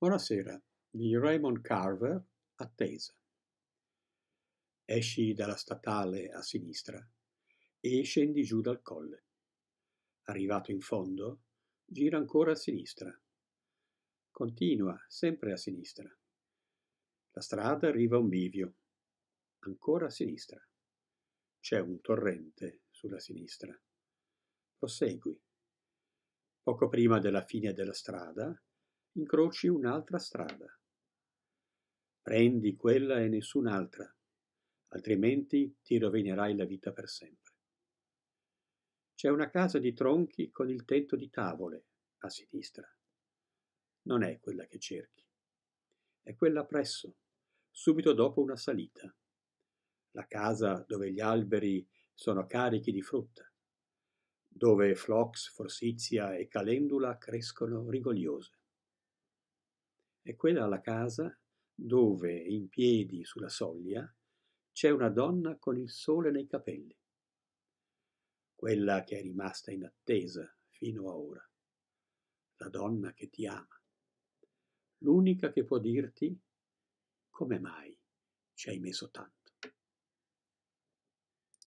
Buonasera di Raymond Carver, Attesa. Esci dalla statale a sinistra e scendi giù dal colle. Arrivato in fondo, gira ancora a sinistra. Continua sempre a sinistra. La strada arriva a un bivio. Ancora a sinistra. C'è un torrente sulla sinistra. Prosegui. Poco prima della fine della strada, incroci un'altra strada. Prendi quella e nessun'altra, altrimenti ti rovinerai la vita per sempre. C'è una casa di tronchi con il tetto di tavole a sinistra. Non è quella che cerchi. È quella presso, subito dopo una salita. La casa dove gli alberi sono carichi di frutta, dove flox, forsizia e calendula crescono rigogliose è quella alla casa dove, in piedi sulla soglia, c'è una donna con il sole nei capelli. Quella che è rimasta in attesa fino a ora. La donna che ti ama. L'unica che può dirti come mai ci hai messo tanto.